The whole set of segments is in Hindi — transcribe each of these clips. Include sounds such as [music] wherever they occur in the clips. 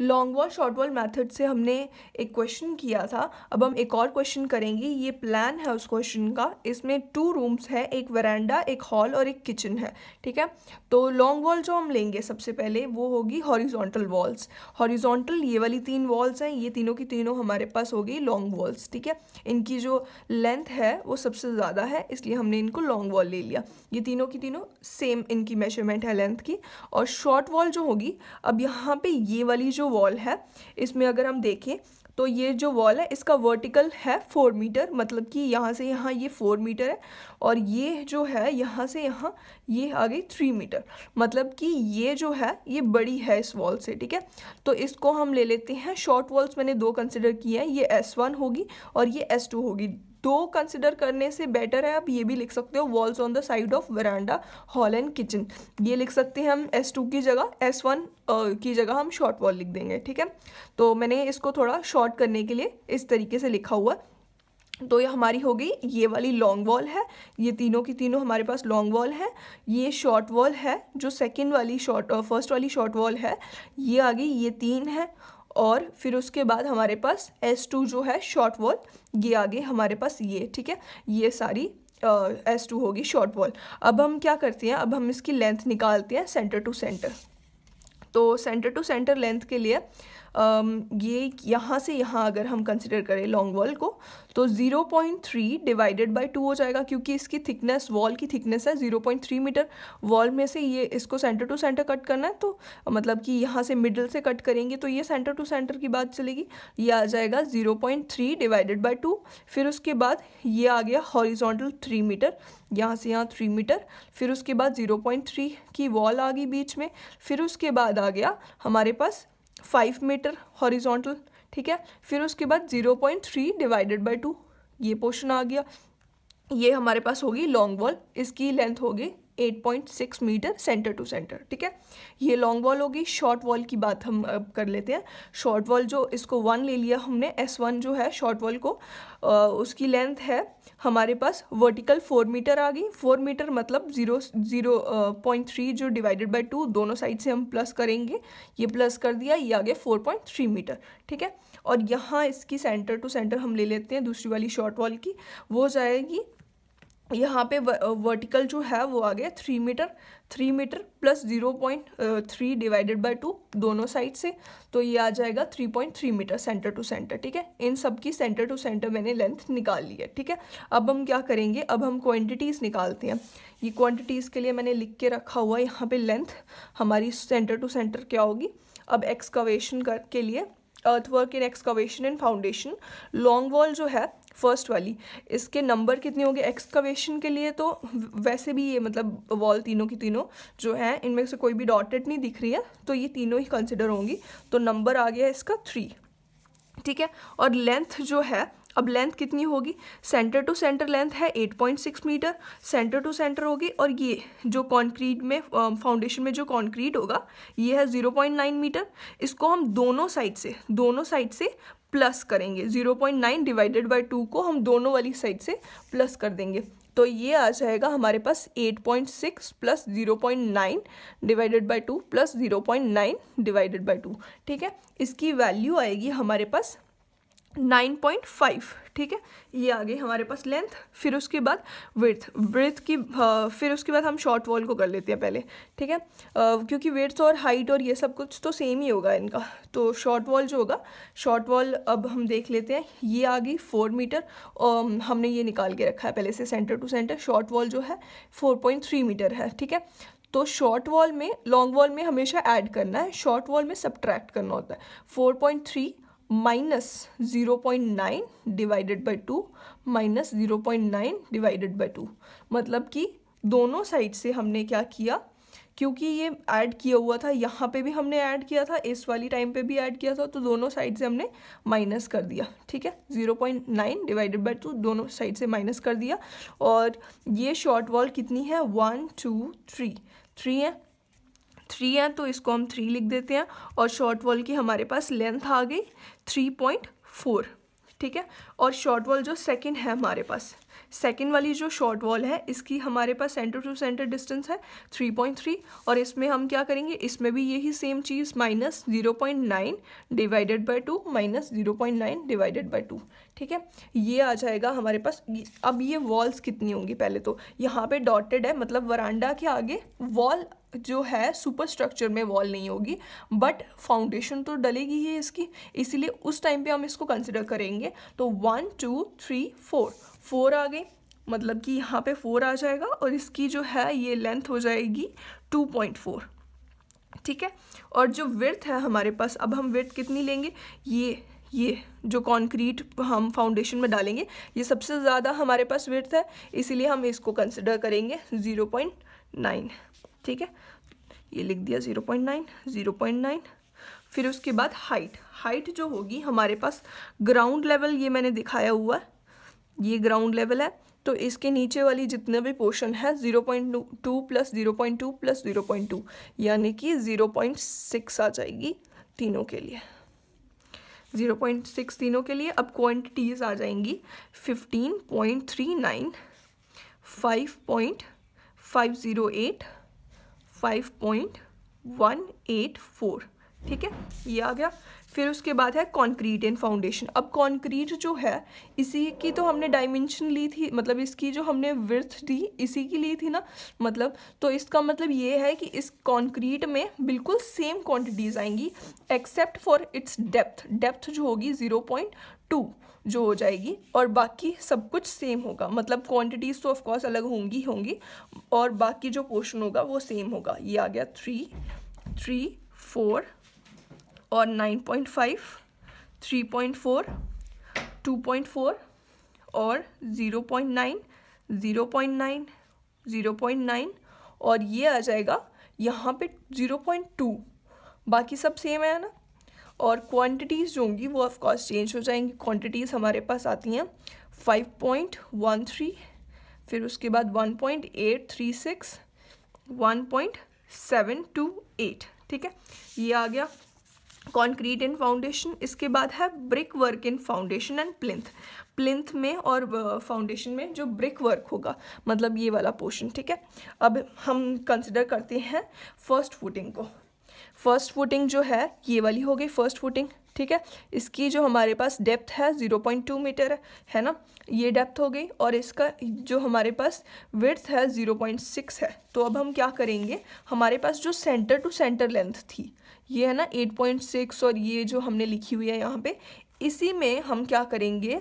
Long wall short wall method से हमने एक क्वेश्चन किया था अब हम एक और क्वेश्चन करेंगे ये प्लान है उस क्वेश्चन का इसमें टू रूम्स है एक वरांडा एक हॉल और एक किचन है ठीक है तो लॉन्ग वॉल जो हम लेंगे सबसे पहले वो होगी हॉरिजॉन्टल वॉल्स हॉरिजॉन्टल ये वाली तीन वॉल्स हैं ये तीनों की तीनों हमारे पास हो गई लॉन्ग वॉल्स ठीक है इनकी जो लेंथ है वो सबसे ज़्यादा है इसलिए हमने इनको लॉन्ग वॉल ले लिया ये तीनों की तीनों सेम इनकी मेजरमेंट है लेंथ की और शॉर्ट वॉल जो होगी अब यहाँ पर ये वाली जो वॉल है इसमें अगर हम देखें तो ये जो वॉल है इसका वर्टिकल है फोर मीटर मतलब कि यहाँ से यहाँ ये फोर मीटर है और ये जो है यहाँ से यहाँ ये आ गई थ्री मीटर मतलब कि ये जो है ये बड़ी है इस वॉल से ठीक है तो इसको हम ले लेते हैं शॉर्ट वॉल्स मैंने दो कंसिडर किए हैं ये एस वन होगी और ये एस टू होगी दो कंसिडर करने से बेटर है आप ये भी लिख सकते हो walls on the side of veranda hall and kitchen ये लिख सकते हैं हम एस टू की जगह एस वन की जगह हम शॉर्ट वॉल लिख देंगे ठीक है तो मैंने इसको थोड़ा शॉर्ट करने के लिए इस तरीके से लिखा हुआ तो ये हमारी हो गई ये वाली लॉन्ग वॉल है ये तीनों की तीनों हमारे पास लॉन्ग वॉल है ये शॉर्ट वॉल है जो सेकंड वाली शॉर्ट फर्स्ट वाली शॉर्ट वॉल है ये आ गई ये तीन है और फिर उसके बाद हमारे पास एस टू जो है शॉर्ट वॉल ये आगे हमारे पास ये ठीक है ये सारी एस uh, टू होगी शॉर्ट वॉल अब हम क्या करते हैं अब हम इसकी लेंथ निकालते हैं सेंटर टू सेंटर तो सेंटर टू सेंटर लेंथ के लिए ये यहाँ से यहाँ अगर हम कंसिडर करें लॉन्ग वॉल को तो 0.3 डिवाइडेड बाई टू हो जाएगा क्योंकि इसकी थिकनेस वॉल की थिकनेस है 0.3 मीटर वॉल में से ये इसको सेंटर टू सेंटर कट करना है तो मतलब कि यहाँ से मिडल से कट करेंगे तो ये सेंटर टू सेंटर की बात चलेगी ये आ जाएगा 0.3 डिवाइडेड बाई टू फिर उसके बाद ये आ गया हॉरिजोंटल थ्री मीटर यहाँ से यहाँ थ्री मीटर फिर उसके बाद 0.3 की वॉल आ गई बीच में फिर उसके बाद आ गया हमारे पास फाइव मीटर हॉरिजोंटल ठीक है फिर उसके बाद zero point three divided by two ये पोर्शन आ गया ये हमारे पास होगी लॉन्ग वॉल इसकी लेंथ होगी 8.6 मीटर सेंटर टू सेंटर ठीक है ये लॉन्ग वॉल होगी शॉर्ट वॉल की बात हम अब कर लेते हैं शॉर्ट वॉल जो इसको वन ले लिया हमने एस वन जो है शॉर्ट वॉल को आ, उसकी लेंथ है हमारे पास वर्टिकल फोर मीटर आ गई फोर मीटर मतलब ज़ीरो ज़ीरो पॉइंट थ्री जो डिवाइडेड बाई टू दोनों साइड से हम प्लस करेंगे ये प्लस कर दिया ये आगे फोर पॉइंट थ्री मीटर ठीक है और यहाँ इसकी सेंटर टू सेंटर हम ले लेते हैं दूसरी वाली शॉर्ट वॉल की वो जाएगी यहाँ पे वर्टिकल जो है वो आ गया three metre three metre plus zero point three divided by two दोनों साइड से तो ये आ जाएगा three point three metre centre to centre ठीक है इन सब की सेंटर टू सेंटर मैंने लेंथ निकाल ली है ठीक है अब हम क्या करेंगे अब हम क्वांटिटीज़ निकालते हैं ये क्वांटिटीज़ के लिए मैंने लिख के रखा हुआ है यहाँ पर लेंथ हमारी सेंटर टू सेंटर क्या होगी अब एक्सकवेशन कर के लिए earthwork in excavation and foundation long wall जो है फर्स्ट वाली इसके नंबर कितने होंगे एक्सकवेशन के लिए तो वैसे भी ये मतलब वॉल तीनों की तीनों जो है इनमें से कोई भी डॉटेड नहीं दिख रही है तो ये तीनों ही कंसिडर होंगी तो नंबर आ गया इसका थ्री ठीक है और लेंथ जो है अब लेंथ कितनी होगी सेंटर टू सेंटर लेंथ है 8.6 मीटर सेंटर टू सेंटर होगी और ये जो कंक्रीट में फाउंडेशन में जो कंक्रीट होगा ये है 0.9 मीटर इसको हम दोनों साइड से दोनों साइड से प्लस करेंगे 0.9 डिवाइडेड बाय टू को हम दोनों वाली साइड से प्लस कर देंगे तो ये आ जाएगा हमारे पास 8.6 plus 0.9 divided by two plus 0.9 divided by two ठीक है इसकी वैल्यू आएगी हमारे पास नाइन पॉइंट फाइव ठीक है ये आ गई हमारे पास लेंथ फिर उसके बाद विर्थ विर्थ की हाँ, फिर उसके बाद हम शॉर्ट वॉल को कर लेते हैं पहले ठीक है क्योंकि विर्थ और हाइट और ये सब कुछ तो सेम ही होगा इनका तो शॉर्ट वॉल जो होगा शॉर्ट वॉल अब हम देख लेते हैं ये आ गई फोर मीटर और हमने ये निकाल के रखा है पहले से centre to centre short wall जो है फोर पॉइंट थ्री मीटर है ठीक है तो शॉर्ट वॉल में लॉन्ग वॉल में हमेशा ऐड करना है शॉर्ट वॉल में सब्ट्रैक्ट करना होता है four point three minus zero point nine divided by two minus zero point nine divided by two मतलब कि दोनों साइड से हमने क्या किया क्योंकि ये ऐड किया हुआ था यहाँ पे भी हमने ऐड किया था इस वाली टाइम पे भी ऐड किया था तो दोनों साइड से हमने माइनस कर दिया ठीक है zero point nine divided by two दोनों साइड से माइनस कर दिया और ये शॉर्ट वॉल कितनी है वन टू थ्री थ्री है थ्री हैं तो इसको हम थ्री लिख देते हैं और शॉर्ट वॉल की हमारे पास लेंथ आ गई थ्री पॉइंट फोर ठीक है और शॉर्ट वॉल जो सेकेंड है हमारे पास सेकेंड वाली जो शॉर्ट वॉल है इसकी हमारे पास सेंटर टू सेंटर डिस्टेंस है थ्री पॉइंट थ्री और इसमें हम क्या करेंगे इसमें भी यही सेम चीज़ minus zero point nine divided by two minus zero point nine divided by two ठीक है ये आ जाएगा हमारे पास अब ये वॉल्स कितनी होंगी पहले तो यहाँ पे डॉटेड है मतलब वरांडा के आगे वॉल जो है सुपर स्ट्रक्चर में वॉल नहीं होगी बट फाउंडेशन तो डलेगी ही इसकी इसीलिए उस टाइम पे हम इसको कंसिडर करेंगे तो one two three four four आ गई मतलब कि यहाँ पे फोर आ जाएगा और इसकी जो है ये लेंथ हो जाएगी टू पॉइंट फोर ठीक है और जो विर्थ है हमारे पास अब हम विर्थ कितनी लेंगे ये ये जो कंक्रीट हम फाउंडेशन में डालेंगे ये सबसे ज़्यादा हमारे पास विर्थ है इसीलिए हम इसको कंसिडर करेंगे ज़ीरो पॉइंट नाइन ठीक है ये लिख दिया zero point nine zero point nine फिर उसके बाद हाइट हाइट जो होगी हमारे पास ग्राउंड लेवल ये मैंने दिखाया हुआ है ये ग्राउंड लेवल है तो इसके नीचे वाली जितने भी पोर्शन है zero point two plus zero point two plus zero point two यानी कि ज़ीरो पॉइंट सिक्स आ जाएगी तीनों के लिए ज़ीरो पॉइंट सिक्स तीनों के लिए अब क्वान्टिटीज आ जाएंगी fifteen point three nine five point five zero eight five point one eight four ठीक है ये आ गया फिर उसके बाद है कंक्रीट एंड फाउंडेशन अब कंक्रीट जो है इसी की तो हमने डायमेंशन ली थी मतलब इसकी जो हमने विर्थ दी इसी की ली थी ना मतलब तो इसका मतलब ये है कि इस कंक्रीट में बिल्कुल सेम क्वांटिटीज आएंगी except for its depth depth जो होगी ज़ीरो पॉइंट टू जो हो जाएगी और बाकी सब कुछ सेम होगा मतलब क्वांटिटीज़ तो ऑफकोर्स अलग होंगी होंगी और बाकी जो पोर्शन होगा वो सेम होगा ये आ गया थ्री थ्री फोर और 9.5, 3.4, 2.4 और 0.9, 0.9, 0.9 और ये आ जाएगा यहाँ पे 0.2 बाकी सब सेम है ना और क्वांटिटीज़ जो होंगी वो ऑफ कोर्स चेंज हो जाएंगी क्वांटिटीज़ हमारे पास आती हैं 5.13 फिर उसके बाद 1.836 1.728 ठीक है ये आ गया कॉन्क्रीट इन फाउंडेशन इसके बाद है brick work in foundation and plinth plinth में और फाउंडेशन में जो ब्रिक वर्क होगा मतलब ये वाला पोर्शन ठीक है अब हम कंसिडर करते हैं फर्स्ट फुटिंग को फर्स्ट फुटिंग जो है ये वाली हो गई फर्स्ट फुटिंग ठीक है इसकी जो हमारे पास डेप्थ है ज़ीरो पॉइंट टू मीटर है है ना ये डेप्थ हो गई और इसका जो हमारे पास विड्थ है ज़ीरो पॉइंट सिक्स है तो अब हम क्या करेंगे हमारे पास जो सेंटर टू सेंटर लेंथ थी ये है ना एट पॉइंट सिक्स और ये जो हमने लिखी हुई है यहाँ पे इसी में हम क्या करेंगे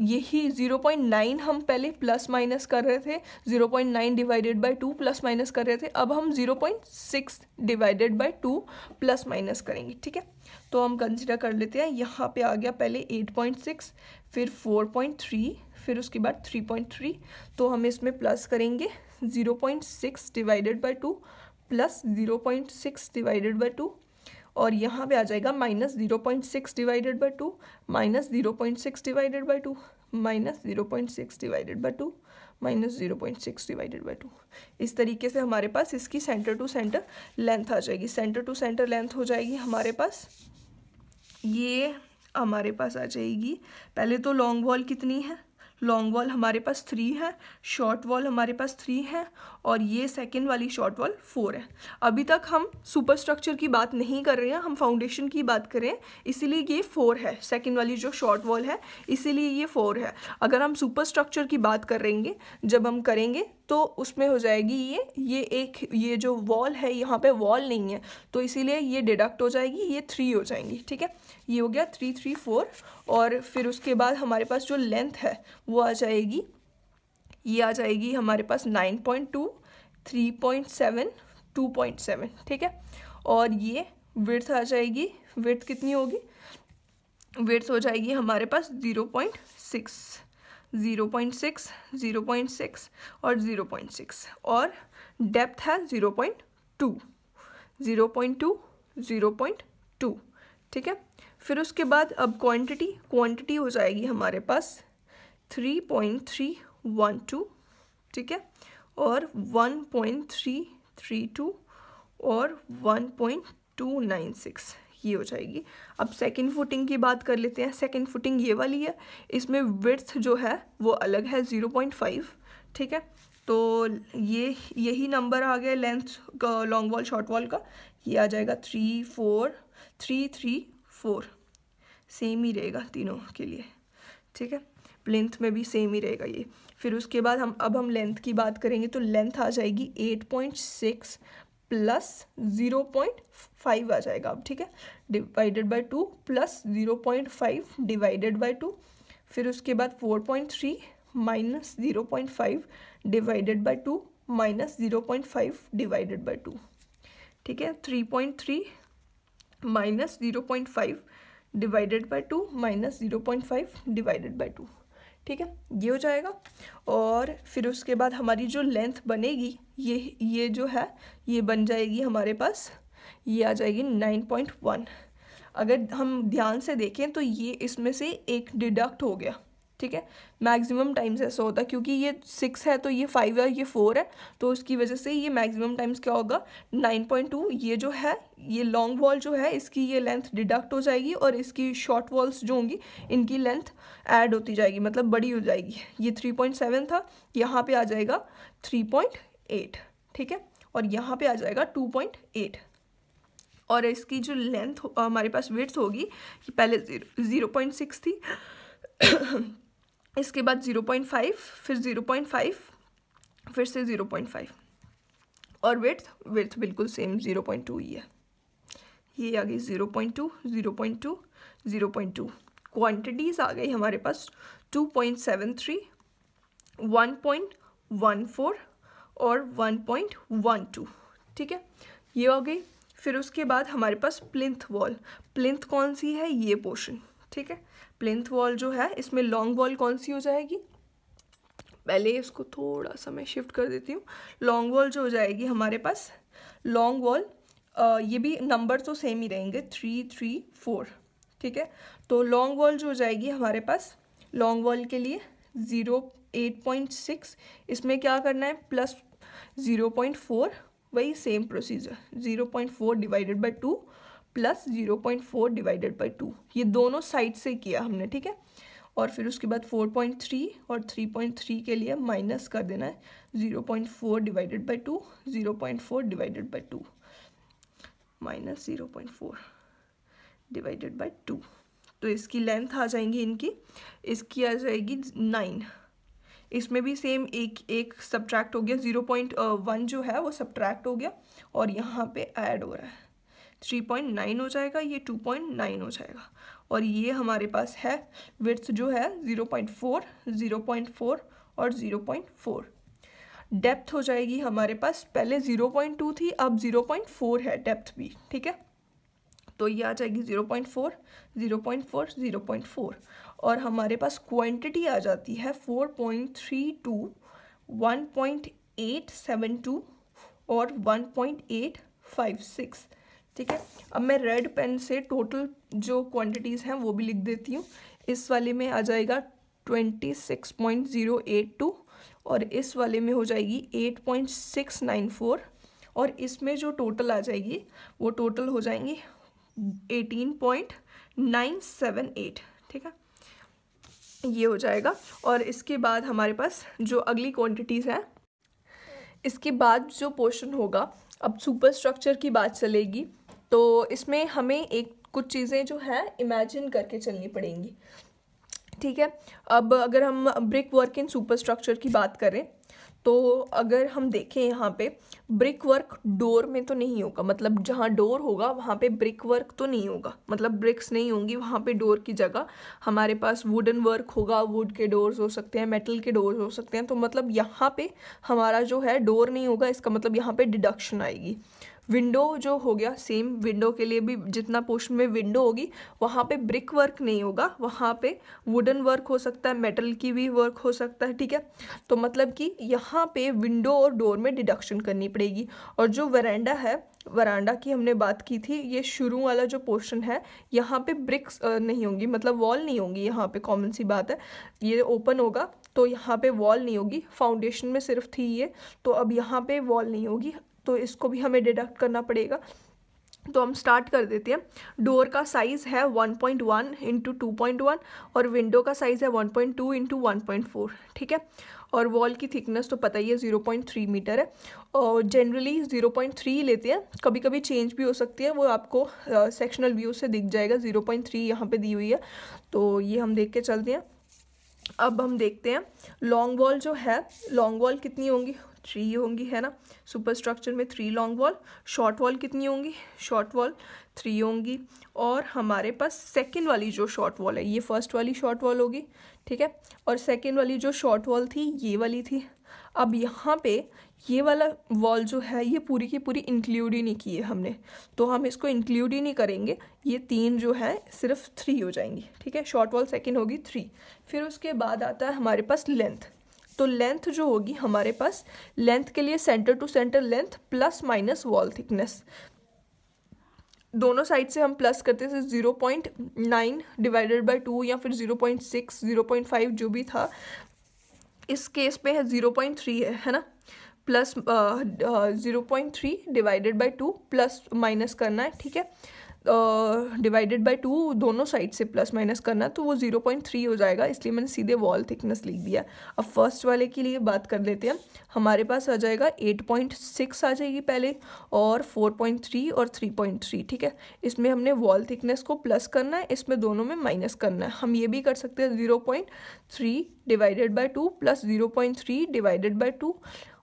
यही ज़ीरो पॉइंट नाइन हम पहले प्लस माइनस कर रहे थे zero point nine divided by two plus minus कर रहे थे अब हम zero point six divided by two plus minus करेंगे ठीक है तो हम कंसिडर कर लेते हैं यहाँ पे आ गया पहले एट पॉइंट सिक्स फिर फोर पॉइंट थ्री फिर उसके बाद थ्री पॉइंट थ्री तो हम इसमें प्लस करेंगे zero point six divided by two plus zero point six divided by two और यहाँ पे आ जाएगा minus zero point six divided by two minus zero point six divided by two minus zero point six divided by two minus zero point six divided by two इस तरीके से हमारे पास इसकी सेंटर टू सेंटर लेंथ आ जाएगी सेंटर टू सेंटर लेंथ हो जाएगी हमारे पास ये हमारे पास आ जाएगी पहले तो लॉन्ग वॉल कितनी है लॉन्ग वॉल हमारे पास थ्री है शॉर्ट वॉल हमारे पास थ्री है और ये सेकेंड वाली शॉर्ट वॉल फोर है अभी तक हम सुपर स्ट्रक्चर की बात नहीं कर रहे हैं हम फाउंडेशन की बात करें इसीलिए ये फोर है सेकेंड वाली जो शॉर्ट वॉल है इसीलिए ये फोर है अगर हम सुपर स्ट्रक्चर की बात करेंगे जब हम करेंगे तो उसमें हो जाएगी ये ये एक ये जो वॉल है यहाँ पे वॉल नहीं है तो इसीलिए ये डिडक्ट हो जाएगी ये थ्री हो जाएंगी ठीक है ये हो गया थ्री थ्री फोर और फिर उसके बाद हमारे पास जो लेंथ है वो आ जाएगी ये आ जाएगी हमारे पास nine point two three point seven two point seven ठीक है और ये विर्थ आ जाएगी विर्थ कितनी होगी विर्थ हो जाएगी हमारे पास zero point six zero point six zero point six और ज़ीरो पॉइंट सिक्स और डेप्थ है zero point two zero point two zero point two ठीक है फिर उसके बाद अब क्वांटिटी क्वांटिटी हो जाएगी हमारे पास three point three one two ठीक है और one point three three two और one point two nine six ये हो जाएगी अब सेकंड फुटिंग की बात कर लेते हैं सेकंड फुटिंग ये वाली है इसमें विर्थ जो है वो अलग है ज़ीरो पॉइंट फाइव ठीक है तो ये यही नंबर आ गया लेंथ का लॉन्ग वॉल शॉर्ट वॉल का ये आ जाएगा three four three three four same ही रहेगा तीनों के लिए ठीक है लेंथ में भी सेम ही रहेगा ये फिर उसके बाद हम अब हम लेंथ की बात करेंगे तो लेंथ आ जाएगी eight point six plus zero point five आ जाएगा अब ठीक है divided by two plus zero point five divided by two फिर उसके बाद four point three minus zero point five divided by two minus zero point five divided by two ठीक है three point three minus zero point five divided by two minus zero point five divided by two ठीक है ये हो जाएगा और फिर उसके बाद हमारी जो लेंथ बनेगी ये ये जो है ये बन जाएगी हमारे पास ये आ जाएगी नाइन पॉइंट वन अगर हम ध्यान से देखें तो ये इसमें से एक डिडक्ट हो गया ठीक है मैक्सिमम टाइम्स ऐसा होता है क्योंकि ये सिक्स है तो ये फाइव है ये फोर है तो उसकी वजह से ये मैक्सिमम टाइम्स क्या होगा नाइन पॉइंट टू ये जो है ये लॉन्ग वॉल जो है इसकी ये लेंथ डिडक्ट हो जाएगी और इसकी शॉर्ट वॉल्स जो होंगी इनकी लेंथ ऐड होती जाएगी मतलब बड़ी हो जाएगी ये थ्री पॉइंट सेवन था यहाँ पर आ जाएगा थ्री पॉइंट एट ठीक है और यहाँ पर आ जाएगा टू पॉइंट एट और इसकी जो लेंथ हमारे पास विड्थ होगी कि पहले ज़ीरो ज़ीरो पॉइंट सिक्स थी इसके बाद ज़ीरो पॉइंट फाइव फिर ज़ीरो पॉइंट फाइव फिर से ज़ीरो पॉइंट फाइव और विर्थ विर्थ बिल्कुल सेम ज़ीरो पॉइंट टू ही है ये आ गई zero point two zero point two zero point two quantities आ गई हमारे पास two point seven three one point one four और वन पॉइंट वन टू ठीक है ये आ गई फिर उसके बाद हमारे पास प्लिंथ वॉल प्लिंथ कौन सी है ये पोर्शन ठीक है प्लिंथ वॉल जो है इसमें लॉन्ग वॉल कौन सी हो जाएगी पहले इसको थोड़ा सा मैं शिफ्ट कर देती हूँ लॉन्ग वॉल जो हो जाएगी हमारे पास लॉन्ग वॉल ये भी नंबर तो सेम ही रहेंगे थ्री थ्री फोर ठीक है तो लॉन्ग वॉल जो हो जाएगी हमारे पास लॉन्ग वॉल के लिए ज़ीरो एट पॉइंट सिक्स इसमें क्या करना है प्लस ज़ीरो पॉइंट फोर वही same procedure zero point four divided by two plus zero point four divided by two ये दोनों साइड से किया हमने ठीक है और फिर उसके बाद फोर पॉइंट थ्री और थ्री पॉइंट थ्री के लिए माइनस कर देना है zero point four divided by two zero point four divided by two minus zero point four divided by two तो इसकी लेंथ आ जाएंगी इनकी इसकी आ जाएगी नाइन इसमें भी सेम एक एक सब्ट्रैक्ट हो गया ज़ीरो पॉइंट वन जो है वो सब्ट्रैक्ट हो गया और यहाँ पे ऐड हो रहा है थ्री पॉइंट नाइन हो जाएगा ये टू पॉइंट नाइन हो जाएगा और ये हमारे पास है विर्थ जो है zero point four zero point four और ज़ीरो पॉइंट फोर डेप्थ हो जाएगी हमारे पास पहले ज़ीरो पॉइंट टू थी अब ज़ीरो पॉइंट फोर है डेप्थ भी ठीक है तो ये आ जाएगी zero point four zero point four zero point four और हमारे पास क्वांटिटी आ जाती है four point three two one point eight seven two और one point eight five six ठीक है अब मैं रेड पेन से टोटल जो क्वांटिटीज़ हैं वो भी लिख देती हूँ इस वाले में आ जाएगा twenty six point zero eight two और इस वाले में हो जाएगी eight point six nine four और इसमें जो टोटल आ जाएगी वो टोटल हो जाएंगी eighteen point nine seven eight ठीक है ये हो जाएगा और इसके बाद हमारे पास जो अगली क्वांटिटीज़ हैं इसके बाद जो पोर्शन होगा अब सुपर स्ट्रक्चर की बात चलेगी तो इसमें हमें एक कुछ चीज़ें जो है इमेजिन करके चलनी पड़ेंगी ठीक है अब अगर हम brick work in superstructure की बात करें तो अगर हम देखें यहाँ पे ब्रिक वर्क डोर में तो नहीं होगा मतलब जहाँ डोर होगा वहाँ पे ब्रिक वर्क तो नहीं होगा मतलब ब्रिक्स नहीं होंगी वहाँ पे डोर की जगह हमारे पास वुडन वर्क होगा वुड के डोर्स हो सकते हैं मेटल के डोर्स हो सकते हैं तो मतलब यहाँ पे हमारा जो है डोर नहीं होगा इसका मतलब यहाँ पे डिडक्शन आएगी विंडो जो हो गया सेम विंडो के लिए भी जितना पोर्शन में विंडो होगी वहाँ पे ब्रिक वर्क नहीं होगा वहाँ पे वुडन वर्क हो सकता है मेटल की भी वर्क हो सकता है ठीक है तो मतलब कि यहाँ पे विंडो और डोर में डिडक्शन करनी पड़ेगी और जो वरेंडा है वरांडा की हमने बात की थी ये शुरू वाला जो पोर्शन है यहाँ पे ब्रिक्स नहीं होंगी मतलब वॉल नहीं होंगी यहाँ पे कॉमन सी बात है ये ओपन होगा तो यहाँ पे वॉल नहीं होगी फाउंडेशन में सिर्फ थी ये तो अब यहाँ पे वॉल नहीं होगी तो इसको भी हमें डिडक्ट करना पड़ेगा तो हम स्टार्ट कर देते हैं डोर का साइज़ है 1.1 point one into two point one और विंडो का साइज़ है 1.2 point two into one point four ठीक है और वॉल की थिकनेस तो पता ही है ज़ीरो पॉइंट थ्री मीटर है और जनरली ज़ीरो पॉइंट थ्री लेते हैं कभी कभी चेंज भी हो सकती है वो आपको सेक्शनल व्यू से दिख जाएगा ज़ीरो पॉइंट थ्री यहाँ पर दी हुई है तो ये हम देख के चलते हैं अब हम देखते हैं लॉन्ग वॉल जो है लॉन्ग वॉल कितनी होंगी थ्री होंगी है ना सुपर स्ट्रक्चर में three long wall short wall कितनी होंगी शॉर्ट वॉल थ्री होंगी और हमारे पास सेकेंड वाली जो शॉर्ट वॉल है ये फर्स्ट वाली शॉर्ट वॉल होगी ठीक है और सेकेंड वाली जो शॉर्ट वॉल थी ये वाली थी अब यहाँ पे ये वाला वॉल जो है ये पूरी की पूरी इंक्लूड ही नहीं की है हमने तो हम इसको इंक्लूड ही नहीं करेंगे ये तीन जो है सिर्फ थ्री हो जाएंगी ठीक है शॉर्ट वॉल सेकेंड होगी थ्री फिर उसके बाद आता है हमारे पास लेंथ तो लेंथ जो होगी हमारे पास लेंथ के लिए centre to centre length plus minus wall thickness दोनों साइड से हम प्लस करते थे zero point nine divided by two या फिर zero point six zero point five जो भी था इस केस पे है ज़ीरो पॉइंट थ्री है है ना plus zero point three divided by two plus minus करना है ठीक है डिवाइडेड बाई टू दोनों साइड से प्लस माइनस करना तो वो ज़ीरो पॉइंट थ्री हो जाएगा इसलिए मैंने सीधे वॉल थिकनेस लिख दिया अब फर्स्ट वाले के लिए बात कर लेते हैं हमारे पास आ जाएगा एट पॉइंट सिक्स आ जाएगी पहले और फोर पॉइंट थ्री और थ्री पॉइंट थ्री ठीक है इसमें हमने वॉल थिकनेस को प्लस करना है इसमें दोनों में माइनस करना है हम ये भी कर सकते हैं zero point three divided by two plus zero point three divided by two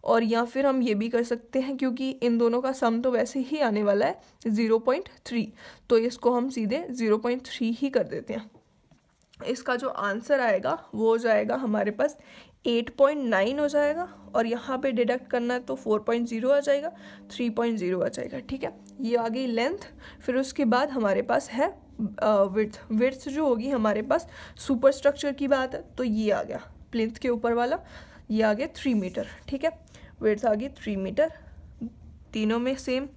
और या फिर हम ये भी कर सकते हैं क्योंकि इन दोनों का सम तो वैसे ही आने वाला है ज़ीरो पॉइंट थ्री तो इसको हम सीधे ज़ीरो पॉइंट थ्री ही कर देते हैं इसका जो आंसर आएगा वो हो जाएगा हमारे पास एट पॉइंट नाइन हो जाएगा और यहाँ पे डिडक्ट करना है तो फोर पॉइंट ज़ीरो आ जाएगा थ्री पॉइंट ज़ीरो आ जाएगा ठीक है ये आ गई लेंथ फिर उसके बाद हमारे पास है विर्थ विर्थ जो होगी हमारे पास सुपर स्ट्रक्चर की बात है तो ये आ गया प्लिंथ के ऊपर वाला ये आ गया थ्री मीटर ठीक है वेट्स आ गई थ्री मीटर तीनों में सेम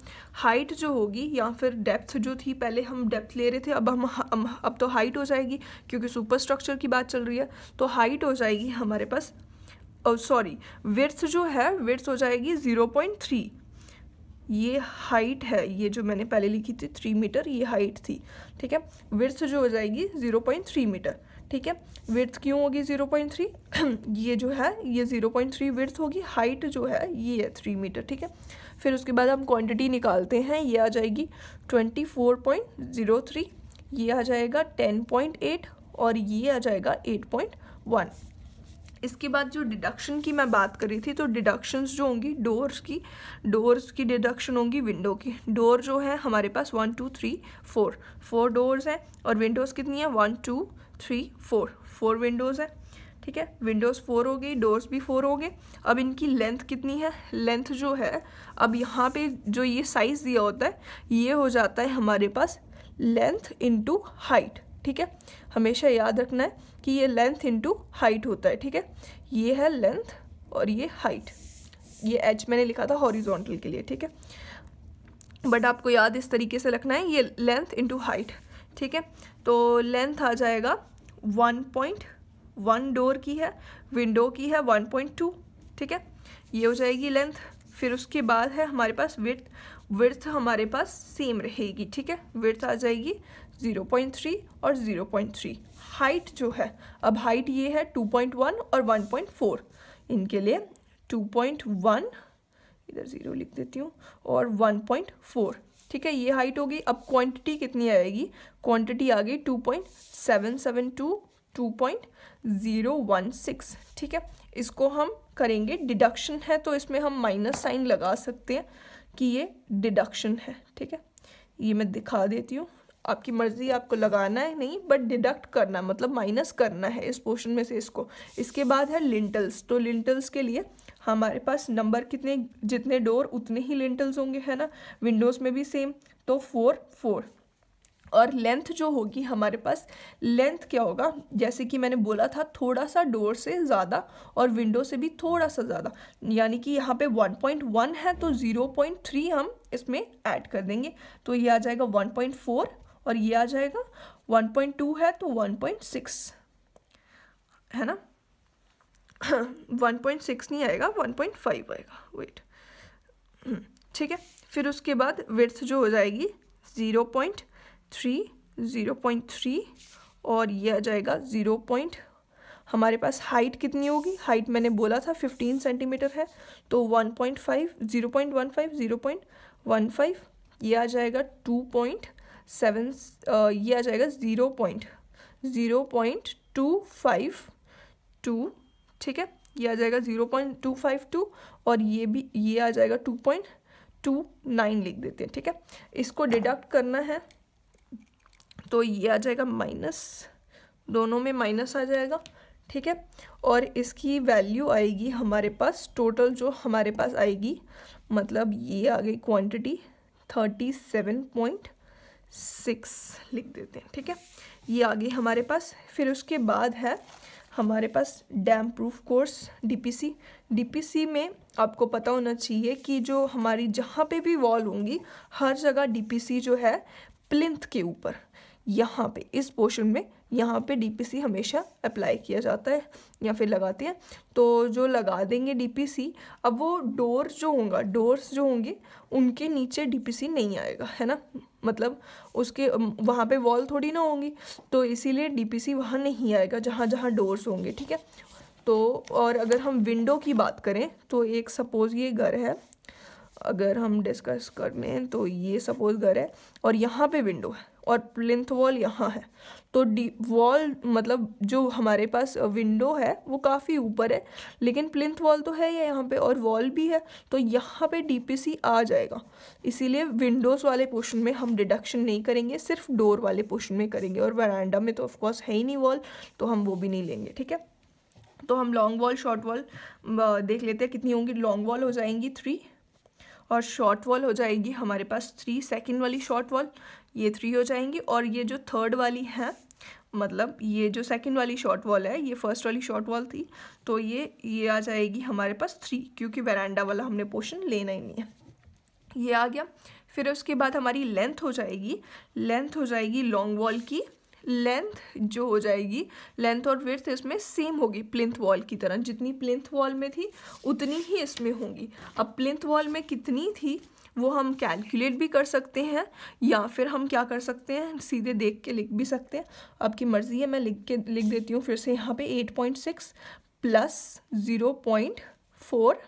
हाइट जो होगी या फिर डेप्थ जो थी पहले हम डेप्थ ले रहे थे अब हम, अब तो हाइट हो जाएगी क्योंकि सुपर स्ट्रक्चर की बात चल रही है तो हाइट हो जाएगी हमारे पास सॉरी विर्थ जो है विर्थ हो जाएगी ज़ीरो पॉइंट थ्री ये हाइट है ये जो मैंने पहले लिखी थी थ्री मीटर ये हाइट थी ठीक है विर्थ जो हो जाएगी ज़ीरो पॉइंट थ्री मीटर ठीक है विर्थ क्यों होगी ज़ीरो पॉइंट थ्री ये जो है ये ज़ीरो पॉइंट थ्री विर्थ होगी हाइट जो है ये है थ्री मीटर ठीक है फिर उसके बाद हम क्वांटिटी निकालते हैं ये आ जाएगी twenty four point zero three ये आ जाएगा टेन पॉइंट एट और ये आ जाएगा एट पॉइंट वन इसके बाद जो डिडक्शन की मैं बात करी थी तो डिडक्शंस जो होंगी डोर्स की डोर्स की डिडक्शन होंगी विंडो की डोर जो है हमारे पास one two three four four doors हैं और विंडोज़ कितनी है one two three four four windows हैं ठीक है विंडोज़ फोर हो गई डोर्स भी फोर हो गए अब इनकी लेंथ कितनी है लेंथ जो है अब यहाँ पे जो ये साइज़ दिया होता है ये हो जाता है हमारे पास लेंथ इनटू हाइट ठीक है हमेशा याद रखना है कि ये लेंथ इनटू हाइट होता है ठीक है ये है लेंथ और ये हाइट ये एच मैंने लिखा था हॉरिजोंटल के लिए ठीक है बट आपको याद इस तरीके से रखना है ये लेंथ इंटू हाइट ठीक है तो लेंथ आ जाएगा वन पॉइंट वन डोर की है विंडो की है वन पॉइंट टू ठीक है ये हो जाएगी लेंथ फिर उसके बाद है हमारे पास विर्थ विर्थ हमारे पास सेम रहेगी ठीक है विर्थ आ जाएगी ज़ीरो पॉइंट थ्री और ज़ीरो पॉइंट थ्री हाइट जो है अब हाइट ये है 2.1 और 1.4 इनके लिए 2.1 इधर ज़ीरो लिख देती हूँ और 1.4 ठीक है ये हाइट होगी अब क्वांटिटी कितनी आएगी क्वांटिटी आ गई 2.772 2.016 ठीक है इसको हम करेंगे डिडक्शन है तो इसमें हम माइनस साइन लगा सकते हैं कि ये डिडक्शन है ठीक है ये मैं दिखा देती हूँ आपकी मर्ज़ी आपको लगाना है नहीं बट डिडक्ट करना मतलब माइनस करना है इस पोर्शन में से इसको इसके बाद है लिंटल्स तो लिंटल्स के लिए हमारे पास नंबर कितने जितने डोर उतने ही लिंटल्स होंगे है ना विंडोज़ में भी सेम तो फोर फोर और लेंथ जो होगी हमारे पास लेंथ क्या होगा जैसे कि मैंने बोला था थोड़ा सा डोर से ज़्यादा और विंडो से भी थोड़ा सा ज़्यादा यानी कि यहाँ पे 1.1 है तो 0.3 हम इसमें ऐड कर देंगे तो ये आ जाएगा और ये आ जाएगा 1.2 है तो 1.6 है ना 1.6 [clears throat] नहीं आएगा 1.5 आएगा वेट हम्म, ठीक है फिर उसके बाद विर्थ जो हो जाएगी 0.3 0.3 और ये आ जाएगा 0. हमारे पास हाइट कितनी होगी हाइट मैंने बोला था 15 सेंटीमीटर है तो 1.5 0.15 0.15 ये आ जाएगा सेवन ये आ जाएगा zero point zero point two five two ठीक है ये आ जाएगा zero point two five two और ये भी ये आ जाएगा टू पॉइंट टू नाइन लिख देते हैं ठीक है इसको डिडक्ट करना है तो ये आ जाएगा माइनस दोनों में माइनस आ जाएगा ठीक है और इसकी वैल्यू आएगी हमारे पास टोटल जो हमारे पास आएगी मतलब ये आ गई quantity thirty seven point six लिख देते हैं ठीक है ये आ गई हमारे पास फिर उसके बाद है हमारे पास damp proof course DPC DPC में आपको पता होना चाहिए कि जो हमारी जहाँ पे भी वॉल होंगी हर जगह डीपीसी जो है प्लिंथ के ऊपर यहाँ पे इस पोर्शन में यहाँ पे डीपीसी हमेशा अप्लाई किया जाता है या फिर लगाते हैं तो जो लगा देंगे डीपीसी अब वो डोर जो होगा डोर्स जो होंगे उनके नीचे डीपीसी नहीं आएगा है ना मतलब उसके वहाँ पे वॉल थोड़ी ना होंगी तो इसीलिए डीपीसी वहाँ नहीं आएगा जहाँ जहाँ डोर्स होंगे ठीक है तो और अगर हम विंडो की बात करें तो एक सपोज़ ये घर है अगर हम डिस्कस कर लें तो ये सपोज़ घर है और यहाँ पे विंडो है और प्लिंथ वॉल यहाँ है तो डी वॉल मतलब जो हमारे पास विंडो है वो काफ़ी ऊपर है लेकिन प्लिंथ वॉल तो है या यहाँ पे और वॉल भी है तो यहाँ पे डीपीसी आ जाएगा इसीलिए विंडोज़ वाले पोर्शन में हम डिडक्शन नहीं करेंगे सिर्फ डोर वाले पोर्शन में करेंगे और वरान्डा में तो ऑफकोर्स है ही नहीं वॉल तो हम वो भी नहीं लेंगे ठीक है तो हम लॉन्ग वॉल शॉर्ट वॉल देख लेते हैं कितनी होंगी लॉन्ग वॉल हो जाएंगी थ्री और शॉर्ट वॉल हो जाएगी हमारे पास थ्री सेकेंड वाली शॉर्ट वॉल ये थ्री हो जाएंगी और ये जो थर्ड वाली है मतलब ये जो सेकेंड वाली शॉर्ट वॉल है ये फर्स्ट वाली शॉर्ट वॉल थी तो ये ये आ जाएगी हमारे पास थ्री क्योंकि वेरांडा वाला हमने पोर्शन लेना ही नहीं है ये आ गया फिर उसके बाद हमारी लेंथ हो जाएगी लेंथ हो जाएगी लॉन्ग वॉल की लेंथ जो हो जाएगी लेंथ और विर्थ इसमें सेम होगी प्लिंथ वॉल की तरह जितनी प्लिंथ वॉल में थी उतनी ही इसमें होंगी अब प्लिंथ वॉल में कितनी थी वो हम कैलकुलेट भी कर सकते हैं या फिर हम क्या कर सकते हैं सीधे देख के लिख भी सकते हैं आपकी मर्ज़ी है मैं लिख के लिख देती हूँ फिर से यहाँ पे eight point six plus zero point four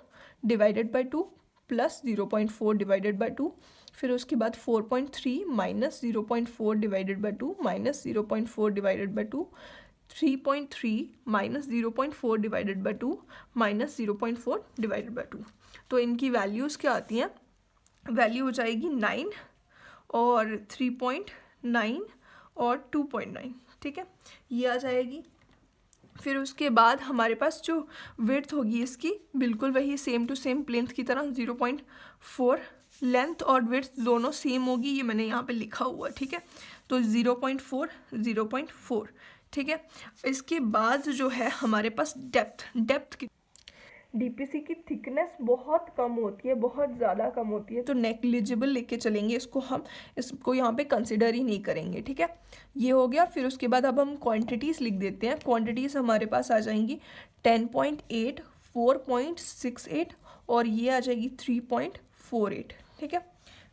divided by two plus zero point four divided by two फिर उसके बाद four point three minus zero point four divided by two minus zero point four divided by two three point three minus zero point four divided by two minus zero point four divided by two तो इनकी वैल्यूज़ क्या आती हैं वैल्यू हो जाएगी नाइन और थ्री पॉइंट नाइन और टू पॉइंट नाइन ठीक है ये आ जाएगी फिर उसके बाद हमारे पास जो विर्थ होगी इसकी बिल्कुल वही सेम टू सेम प्लेंथ की तरह ज़ीरो पॉइंट फोर लेंथ और विथ दोनों सेम होगी ये मैंने यहाँ पे लिखा हुआ ठीक है तो zero point four zero point four ठीक है इसके बाद जो है हमारे पास डेप्थ डेप्थ की डीपीसी की थिकनेस बहुत कम होती है बहुत ज़्यादा कम होती है तो नेग्लिजिबल लेके चलेंगे इसको हम इसको यहाँ पे कंसिडर ही नहीं करेंगे ठीक है ये हो गया फिर उसके बाद अब हम क्वांटिटीज़ लिख देते हैं क्वांटिटीज़ हमारे पास आ जाएंगी ten point eight four point six eight और ये आ जाएगी थ्री पॉइंट फोर एट ठीक है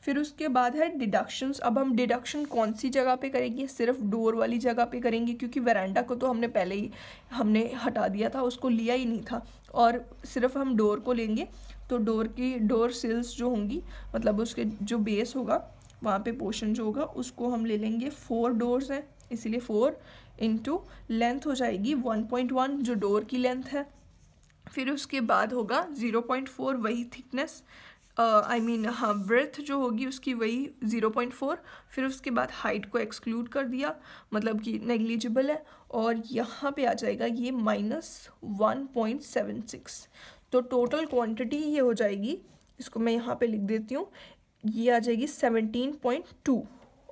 फिर उसके बाद है डिडक्शंस अब हम डिडक्शन कौन सी जगह पे करेंगे सिर्फ डोर वाली जगह पे करेंगे क्योंकि वरेंडा को तो हमने पहले ही हमने हटा दिया था उसको लिया ही नहीं था और सिर्फ हम डोर को लेंगे तो डोर की डोर सिल्स जो होंगी मतलब उसके जो बेस होगा वहाँ पे पोर्शन जो होगा उसको हम ले लेंगे फोर डोर्स हैं इसीलिए फोर इंटू लेंथ हो जाएगी वन पॉइंट वन जो डोर की लेंथ है फिर उसके बाद होगा ज़ीरो पॉइंट फोर वही थिकनेस आई मीन हाँ ब्रेथ जो होगी उसकी वही ज़ीरो पॉइंट फोर फिर उसके बाद हाइट को एक्सक्लूड कर दिया मतलब कि नेग्लिजिबल है और यहाँ पे आ जाएगा ये minus one point seven six तो टोटल क्वांटिटी ये हो जाएगी इसको मैं यहाँ पे लिख देती हूँ ये आ जाएगी सेवनटीन पॉइंट टू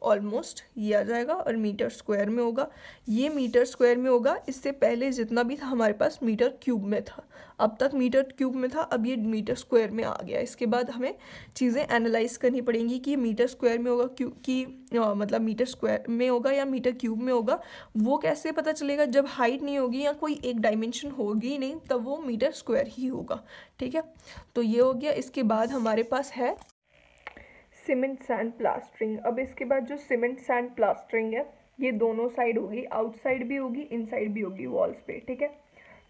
ऑलमोस्ट ये आ जाएगा और मीटर स्क्वायर में होगा ये मीटर स्क्वायर में होगा इससे पहले जितना भी था हमारे पास मीटर क्यूब में था अब तक मीटर क्यूब में था अब ये मीटर स्क्वायर में आ गया इसके बाद हमें चीज़ें एनालाइज करनी पड़ेंगी कि मीटर स्क्वायर में होगा क्यू कि मतलब मीटर स्क्वायर में होगा या मीटर क्यूब में होगा वो कैसे पता चलेगा जब हाइट नहीं होगी या कोई एक डायमेंशन होगी नहीं तब वो मीटर स्क्वायर ही होगा ठीक है तो ये हो गया इसके बाद हमारे पास है सीमेंट सैंड प्लास्टरिंग अब इसके बाद जो सीमेंट सैंड प्लास्टरिंग है ये दोनों साइड होगी आउटसाइड भी होगी इनसाइड भी होगी वॉल्स पे ठीक है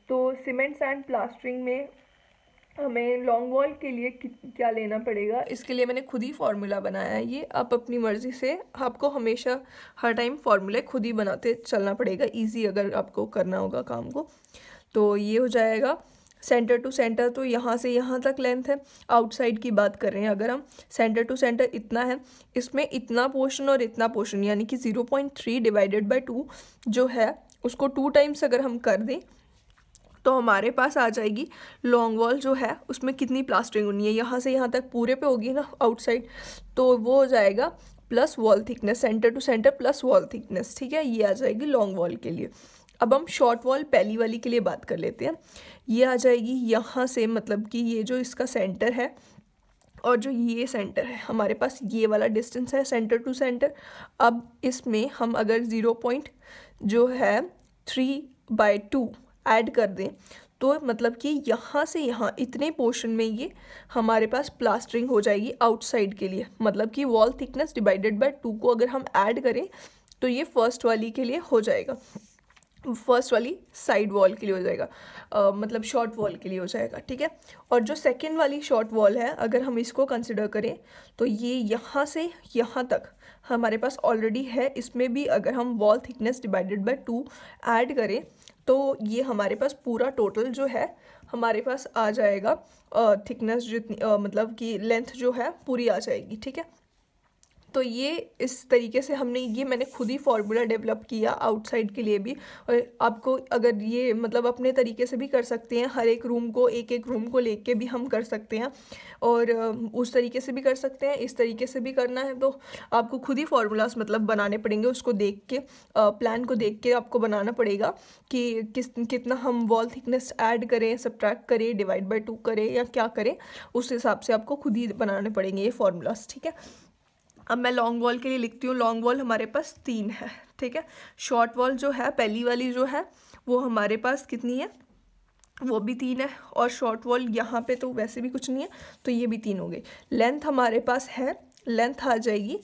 तो सीमेंट सैंड प्लास्टरिंग में हमें लॉन्ग वॉल के लिए क्या लेना पड़ेगा इसके लिए मैंने खुद ही फार्मूला बनाया है ये आप अपनी मर्ज़ी से आपको हमेशा हर टाइम फार्मूले खुद ही बनाते चलना पड़ेगा ईजी अगर आपको करना होगा काम को तो ये हो जाएगा सेंटर टू सेंटर तो यहाँ से यहाँ तक लेंथ है आउटसाइड की बात कर रहे हैं अगर हम सेंटर टू सेंटर इतना है इसमें इतना पोर्शन और इतना पोर्शन यानी कि zero point three divided by two जो है उसको टू टाइम्स अगर हम कर दें तो हमारे पास आ जाएगी लॉन्ग वॉल जो है उसमें कितनी प्लास्टरिंग होनी है यहाँ से यहाँ तक पूरे पे होगी ना आउटसाइड तो वो हो जाएगा plus wall thickness centre to centre plus wall thickness ठीक है ये आ जाएगी लॉन्ग वॉल के लिए अब हम शॉर्ट वॉल पहली वाली के लिए बात कर लेते हैं ये आ जाएगी यहाँ से मतलब कि ये जो इसका सेंटर है और जो ये सेंटर है हमारे पास ये वाला डिस्टेंस है सेंटर टू सेंटर अब इसमें हम अगर ज़ीरो पॉइंट जो है थ्री बाय टू ऐड कर दें तो मतलब कि यहाँ से यहाँ इतने पोर्शन में ये हमारे पास प्लास्टरिंग हो जाएगी आउटसाइड के लिए मतलब कि wall thickness divided by two को अगर हम ऐड करें तो ये फर्स्ट वाली के लिए हो जाएगा फर्स्ट वाली साइड वॉल के लिए हो जाएगा uh, मतलब शॉर्ट वॉल के लिए हो जाएगा ठीक है और जो सेकेंड वाली शॉर्ट वॉल है अगर हम इसको कंसिडर करें तो ये यहाँ से यहाँ तक हमारे पास ऑलरेडी है इसमें भी अगर हम wall thickness divided by two add करें तो ये हमारे पास पूरा टोटल जो है हमारे पास आ जाएगा थिकनेस जितनी मतलब कि लेंथ जो है पूरी आ जाएगी ठीक है तो ये इस तरीके से हमने ये मैंने खुद ही फार्मूला डेवलप किया आउटसाइड के लिए भी और आपको अगर ये मतलब अपने तरीके से भी कर सकते हैं हर एक रूम को एक एक रूम को ले भी हम कर सकते हैं और उस तरीके से भी कर सकते हैं इस तरीके से भी करना है तो आपको खुद ही फार्मूलाज मतलब बनाने पड़ेंगे उसको देख के प्लान को देख के आपको बनाना पड़ेगा कि किस कितना हम वॉल थिकनेस ऐड करें सब्ट्रैक्ट करें डिवाइड बाई टू करें या क्या करें उस हिसाब से आपको खुद ही बनाने पड़ेंगे ये फार्मूलाज ठीक है अब मैं लॉन्ग वॉल के लिए लिखती हूँ लॉन्ग वॉल हमारे पास तीन है ठीक है शॉर्ट वॉल जो है पहली वाली जो है वो हमारे पास कितनी है वो भी तीन है और शॉर्ट वॉल यहाँ पे तो वैसे भी कुछ नहीं है तो ये भी तीन हो गई लेंथ हमारे पास है लेंथ आ जाएगी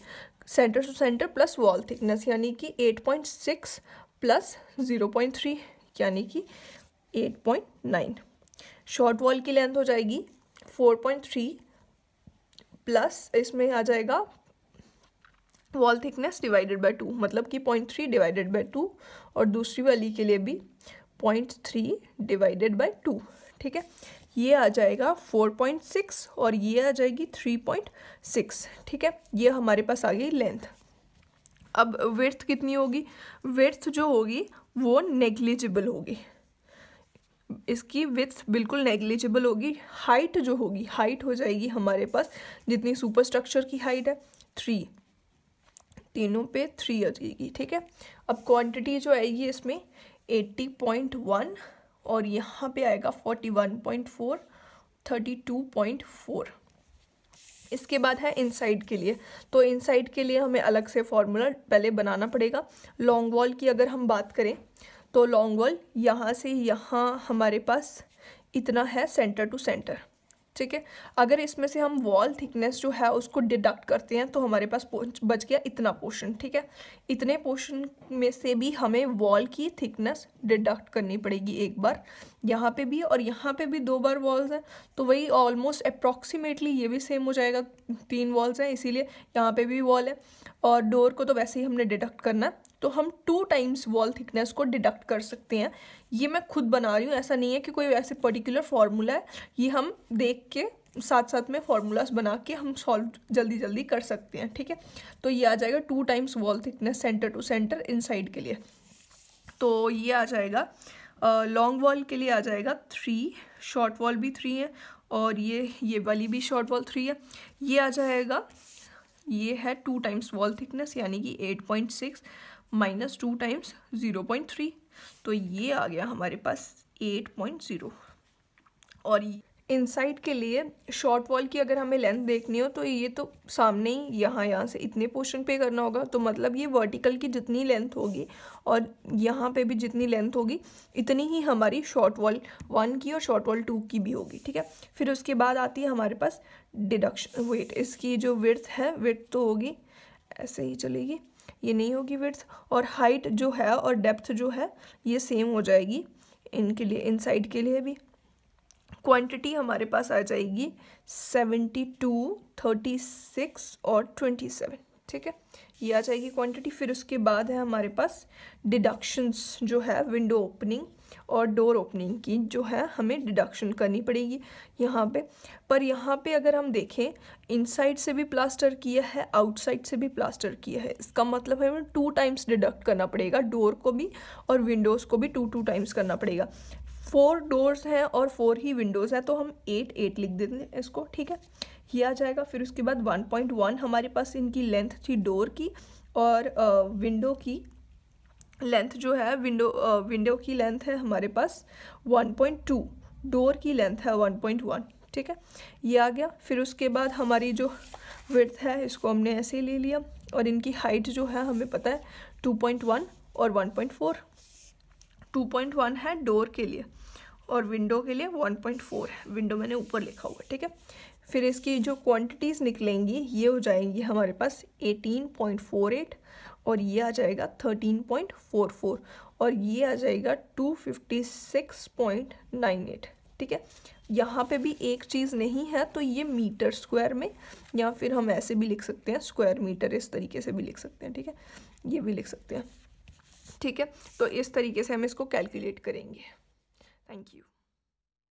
centre to centre plus wall thickness यानी कि eight point six plus zero point three यानी कि eight point nine short wall की लेंथ हो जाएगी फोर पॉइंट थ्री प्लस इसमें आ जाएगा wall thickness divided by two मतलब कि point three divided by two और दूसरी वाली के लिए भी point three divided by two ठीक है ये आ जाएगा फोर पॉइंट सिक्स और ये आ जाएगी थ्री पॉइंट सिक्स ठीक है ये हमारे पास आ गई लेंथ अब विर्थ कितनी होगी विर्थ जो होगी वो नेग्लिजिबल होगी इसकी विथ बिल्कुल नेग्लिजिबल होगी हाइट जो होगी हाइट हो जाएगी हमारे पास जितनी सुपर स्ट्रक्चर की हाइट है थ्री तीनों पे थ्री आ जाएगी ठीक है अब क्वांटिटी जो आएगी इसमें एट्टी पॉइंट वन और यहाँ पे आएगा forty one point four thirty two point four इसके बाद है इनसाइड के लिए तो इनसाइड के लिए हमें अलग से फॉर्मूला पहले बनाना पड़ेगा लॉन्ग वॉल की अगर हम बात करें तो लॉन्ग वॉल यहाँ से यहाँ हमारे पास इतना है सेंटर टू सेंटर ठीक है अगर इसमें से हम वॉल थिकनेस जो है उसको डिडक्ट करते हैं तो हमारे पास बच गया इतना पोर्शन ठीक है इतने पोर्शन में से भी हमें वॉल की थिकनेस डिडक्ट करनी पड़ेगी एक बार यहाँ पे भी और यहाँ पे भी दो बार वॉल्स हैं तो वही ऑलमोस्ट अप्रॉक्सीमेटली ये भी सेम हो जाएगा तीन वॉल्स हैं इसीलिए यहाँ पे भी वॉल है और डोर को तो वैसे ही हमने डिडक्ट करना है तो हम टू टाइम्स वॉल थिकनेस को डिडक्ट कर सकते हैं ये मैं खुद बना रही हूँ ऐसा नहीं है कि कोई ऐसे पर्टिकुलर फार्मूला है ये हम देख के साथ साथ में फार्मूलाज बना के हम सॉल्व जल्दी जल्दी कर सकते हैं ठीक है तो ये आ जाएगा two times wall thickness centre to centre inside के लिए तो ये आ जाएगा लॉन्ग uh, वॉल के लिए आ जाएगा थ्री शॉर्ट वॉल भी थ्री है और ये ये वाली भी शॉर्ट वॉल थ्री है ये आ जाएगा ये है टू टाइम्स वॉल थिकनेस यानी कि eight point six minus two times zero point three तो ये आ गया हमारे पास एट पॉइंट ज़ीरो और इनसाइड के लिए शॉर्ट वॉल की अगर हमें लेंथ देखनी हो तो ये तो सामने ही यहाँ यहाँ से इतने पोर्शन पे करना होगा तो मतलब ये वर्टिकल की जितनी लेंथ होगी और यहाँ पे भी जितनी लेंथ होगी इतनी ही हमारी शॉर्ट वॉल वन की और शॉर्ट वॉल टू की भी होगी ठीक है फिर उसके बाद आती है हमारे पास डिडक्शन वेट इसकी जो विर्थ है विर्थ तो होगी ऐसे ही चलेगी ये नहीं होगी विड्थ और हाइट जो है और डेप्थ जो है ये सेम हो जाएगी इनके लिए इन साइड के लिए भी क्वांटिटी हमारे पास आ जाएगी सेवेंटी टू थर्टी सिक्स और ट्वेंटी सेवन ठीक है ये आ जाएगी क्वांटिटी फिर उसके बाद है हमारे पास डिडक्शंस जो है विंडो ओपनिंग और डोर ओपनिंग की जो है हमें डिडक्शन करनी पड़ेगी यहाँ पे पर यहाँ पे अगर हम देखें इनसाइड से भी प्लास्टर किया है आउटसाइड से भी प्लास्टर किया है इसका मतलब है हमें टू टाइम्स डिडक्ट करना पड़ेगा डोर को भी और विंडोज़ को भी टू टू टाइम्स करना पड़ेगा फोर डोर्स हैं और फोर ही विंडोज़ हैं तो हम एट एट लिख देते हैं इसको ठीक है किया आ जाएगा फिर उसके बाद वन पॉइंट वन हमारे पास इनकी लेंथ थी डोर की और विंडो की लेंथ जो है विंडो विंडो की लेंथ है हमारे पास 1.2 डोर की लेंथ है 1.1 ठीक है ये आ गया फिर उसके बाद हमारी जो विर्थ है इसको हमने ऐसे ही ले लिया और इनकी हाइट जो है हमें पता है 2.1 और 1.4 2.1 है डोर के लिए और विंडो के लिए 1.4 है विंडो मैंने ऊपर लिखा हुआ ठीक है फिर इसकी जो क्वांटिटीज़ निकलेंगी ये हो जाएंगी हमारे पास 18.48 और ये आ जाएगा थर्टीन पॉइंट फोर फोर और ये आ जाएगा two fifty six point nine eight ठीक है यहाँ पे भी एक चीज़ नहीं है तो ये मीटर स्क्वायर में या फिर हम ऐसे भी लिख सकते हैं स्क्वायर मीटर इस तरीके से भी लिख सकते हैं ठीक है ये भी लिख सकते हैं ठीक है तो इस तरीके से हम इसको कैलकुलेट करेंगे थैंक यू